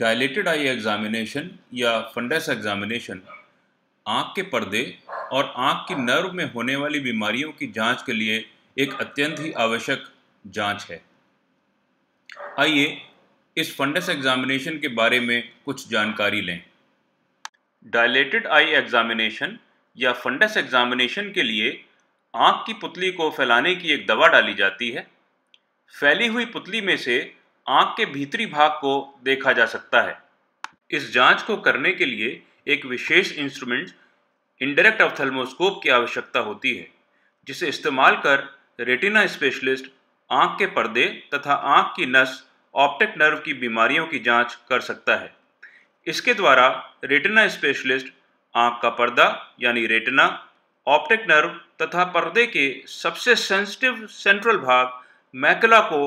डायलेटेड eye examination या fundus examination आँख के पर्दे और आँख की नर्व में होने वाली बीमारियों की जांच के लिए एक अत्यंत ही आवश्यक जांच है आइए इस फंडस एग्जामिनेशन के बारे में कुछ जानकारी लें डायलेटेड आई एग्जामिनेशन या फंडस एग्जामिनेशन के लिए आँख की पुतली को फैलाने की एक दवा डाली जाती है फैली हुई पुतली में से आंख के भीतरी भाग को देखा जा सकता है इस जांच को करने के लिए एक विशेष इंस्ट्रूमेंट इंडायरेक्ट ऑफ्थल्मोस्कोप की आवश्यकता होती है जिसे इस्तेमाल कर रेटिना स्पेशलिस्ट आंख के पर्दे तथा आंख की नस ऑप्टिक नर्व की बीमारियों की जांच कर सकता है इसके द्वारा रेटिना स्पेशलिस्ट आंख का पर्दा यानी रेटिना ऑप्टिक नर्व तथा पर्दे के सबसे सेंसिटिव सेंट्रल भाग मैकला को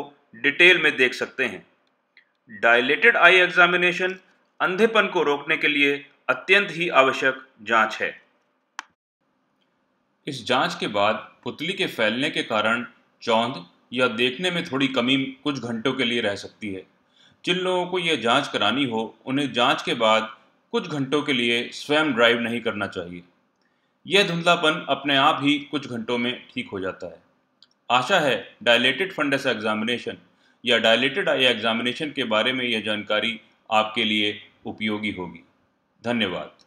डिटेल में देख सकते हैं डायलेटेड आई एग्जामिनेशन अंधेपन को रोकने के लिए अत्यंत ही आवश्यक जांच है इस जांच के बाद पुतली के फैलने के कारण चौंध या देखने में थोड़ी कमी कुछ घंटों के लिए रह सकती है जिन लोगों को यह जांच करानी हो उन्हें जांच के बाद कुछ घंटों के लिए स्वयं ड्राइव नहीं करना चाहिए यह धुंधलापन अपने आप ही कुछ घंटों में ठीक हो जाता है आशा है डायलेटेड फंडस एग्जामिनेशन या डायलेटेड आई एग्जामिनेशन के बारे में यह जानकारी आपके लिए उपयोगी होगी धन्यवाद